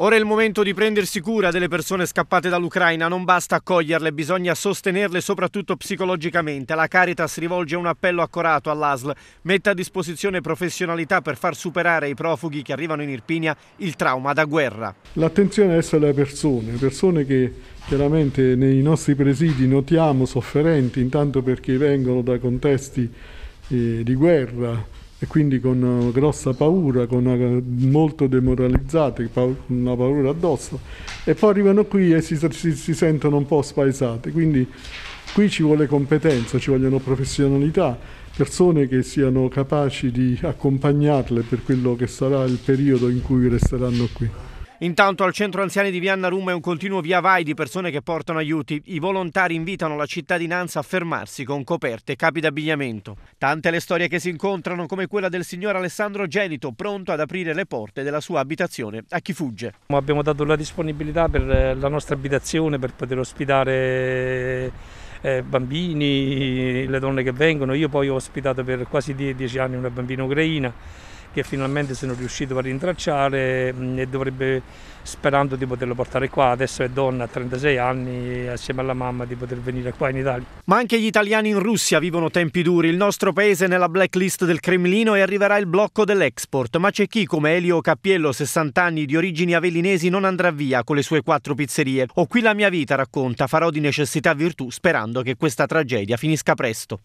Ora è il momento di prendersi cura delle persone scappate dall'Ucraina, non basta accoglierle, bisogna sostenerle soprattutto psicologicamente. La Caritas rivolge un appello accorato all'ASL, mette a disposizione professionalità per far superare ai profughi che arrivano in Irpinia il trauma da guerra. L'attenzione adesso alle persone, persone che chiaramente nei nostri presidi notiamo sofferenti, intanto perché vengono da contesti eh, di guerra, e quindi con eh, grossa paura, con eh, molto demoralizzate, con una paura addosso, e poi arrivano qui e si, si, si, sentono un po' spaesate. Quindi qui ci vuole competenza, ci vogliono professionalità, persone che siano capaci di accompagnarle per quello che sarà il periodo in cui resteranno qui. Intanto al centro anziani di Vianna Rum è un continuo via vai di persone che portano aiuti. I volontari invitano la cittadinanza a fermarsi con coperte e capi d'abbigliamento. Tante le storie che si incontrano, come quella del signor Alessandro Genito, pronto ad aprire le porte della sua abitazione a chi fugge. Abbiamo dato la disponibilità per eh, la nostra abitazione per poter ospitare eh, bambini, le donne che vengono. Io poi ho ospitato per quasi dieci anni una bambina ucraina che finalmente sono riuscito a rintracciare mm, e dovrebbe sperando di poterlo portare qua. Adesso è donna a 36 anni assieme alla mamma di poter venire qua in Italia. Ma anche gli italiani in Russia vivono tempi duri. Il nostro paese è nella blacklist del Cremlino e arriverà il blocco dell'export. Ma c'è chi come Elio Cappiello, 60 anni di origini avellinesi, non andrà via con le sue quattro pizzerie. Ho qui la mia vita, racconta, farò di necessità virtù sperando che questa tragedia finisca presto.